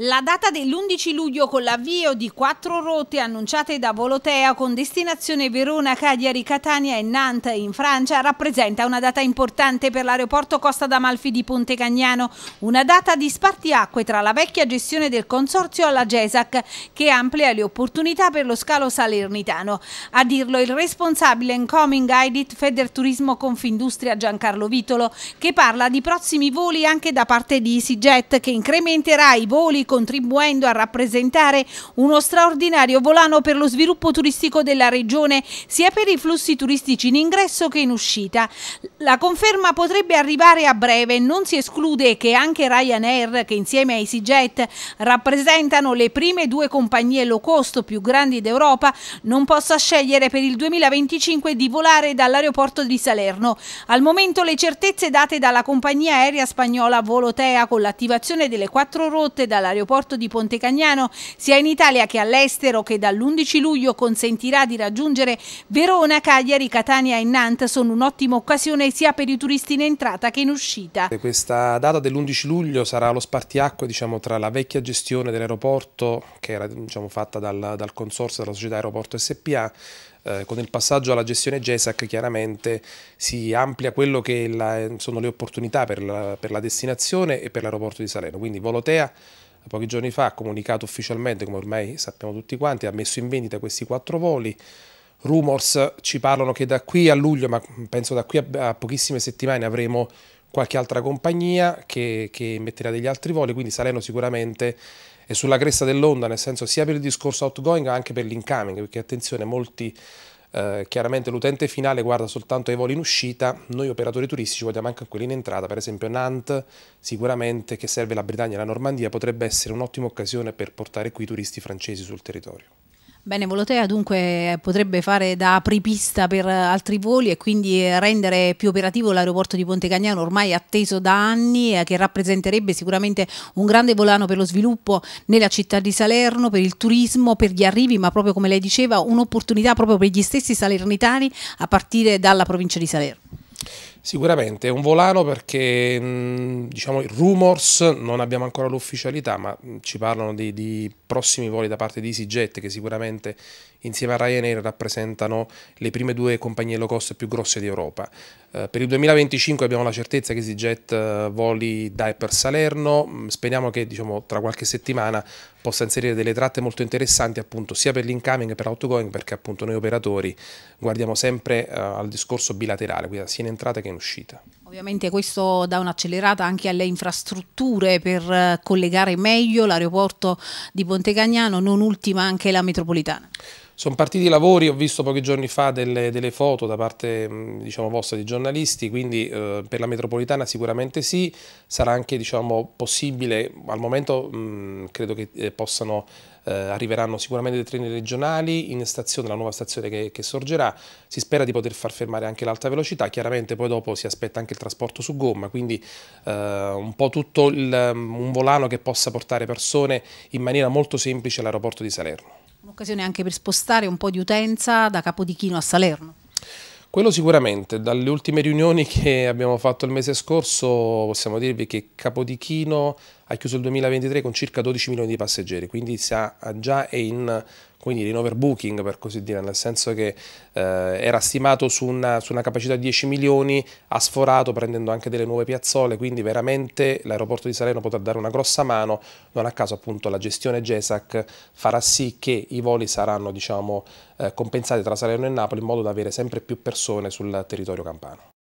La data dell'11 luglio con l'avvio di quattro rotte annunciate da Volotea con destinazione Verona, Cagliari, Catania e Nantes in Francia rappresenta una data importante per l'aeroporto Costa d'Amalfi di Ponte Cagnano, una data di spartiacque tra la vecchia gestione del consorzio alla GESAC che amplia le opportunità per lo scalo salernitano. A dirlo il responsabile incoming Edit Federturismo Confindustria Giancarlo Vitolo che parla di prossimi voli anche da parte di EasyJet che incrementerà i voli contribuendo a rappresentare uno straordinario volano per lo sviluppo turistico della regione, sia per i flussi turistici in ingresso che in uscita. La conferma potrebbe arrivare a breve, non si esclude che anche Ryanair, che insieme a EasyJet rappresentano le prime due compagnie low cost più grandi d'Europa, non possa scegliere per il 2025 di volare dall'aeroporto di Salerno. Al momento le certezze date dalla compagnia aerea spagnola Volotea con l'attivazione delle quattro rotte dalla all'aeroporto di Ponte Cagnano sia in Italia che all'estero che dall'11 luglio consentirà di raggiungere Verona, Cagliari, Catania e Nantes sono un'ottima occasione sia per i turisti in entrata che in uscita. Questa data dell'11 luglio sarà lo spartiacque diciamo, tra la vecchia gestione dell'aeroporto che era diciamo, fatta dal, dal consorzio della società Aeroporto SPA eh, con il passaggio alla gestione GESAC chiaramente si amplia quello che la, sono le opportunità per la, per la destinazione e per l'aeroporto di Salerno, quindi Volotea pochi giorni fa ha comunicato ufficialmente, come ormai sappiamo tutti quanti, ha messo in vendita questi quattro voli. Rumors ci parlano che da qui a luglio, ma penso da qui a, pochissime settimane, avremo qualche altra compagnia che, che metterà degli altri voli, quindi Salerno sicuramente è sulla cresta dell'onda, nel senso sia per il discorso outgoing ma anche per l'incoming, perché attenzione, molti eh, chiaramente l'utente finale guarda soltanto ai voli in uscita, noi operatori turistici guardiamo anche a quelli in entrata, per esempio Nantes sicuramente che serve la Britannia e la Normandia potrebbe essere un'ottima occasione per portare qui i turisti francesi sul territorio. Bene, Volotea dunque potrebbe fare da apripista per altri voli e quindi rendere più operativo l'aeroporto di Ponte Cagnano ormai atteso da anni eh, che rappresenterebbe sicuramente un grande volano per lo sviluppo nella città di Salerno, per il turismo, per gli arrivi ma proprio come lei diceva un'opportunità proprio per gli stessi salernitani a partire dalla provincia di Salerno. Sicuramente è un volano perché mm, diciamo rumors, non abbiamo ancora l'ufficialità, ma mm, ci parlano di, di, prossimi voli da parte di EasyJet che sicuramente insieme a Ryanair rappresentano le prime due compagnie low cost più grosse d'Europa. Eh, per il 2025 abbiamo la certezza che EasyJet eh, voli da e per Salerno, mm, speriamo che diciamo, tra qualche settimana possa inserire delle tratte molto interessanti appunto sia per l'incoming che per l'outgoing perché appunto noi operatori guardiamo sempre eh, al discorso bilaterale, quindi sia in entrata che in uscita. Ovviamente questo dà un'accelerata anche alle infrastrutture per eh, collegare meglio l'aeroporto di Ponte Cagnano, non ultima anche la metropolitana. Sono partiti i lavori, ho visto pochi giorni fa delle, delle foto da parte mm, diciamo, vostra di giornalisti, quindi eh, per la metropolitana sicuramente sì, sarà anche diciamo, possibile, al momento mh, mm, credo che eh, possano, eh, arriveranno sicuramente dei treni regionali in stazione, la nuova stazione che, che sorgerà, si spera di poter far fermare anche l'alta velocità, chiaramente poi dopo si aspetta anche il trasporto su gomma, quindi eh, un po' tutto il, mm, un volano che possa portare persone in maniera molto semplice all'aeroporto di Salerno. Un'occasione anche per spostare un po' di utenza da Capodichino a Salerno. Quello sicuramente, dalle ultime riunioni che abbiamo fatto il mese scorso possiamo dirvi che Capodichino ha chiuso il 2023 con circa 12 milioni di passeggeri, quindi ha, già è in, dire, in, overbooking per così dire, nel senso che eh, era stimato su una, su una, capacità di 10 milioni, ha sforato prendendo anche delle nuove piazzole, quindi veramente l'aeroporto di Salerno potrà dare una grossa mano, non a caso appunto la gestione GESAC farà sì che i voli saranno diciamo, eh, compensati tra Salerno e Napoli in modo da avere sempre più persone sul territorio campano.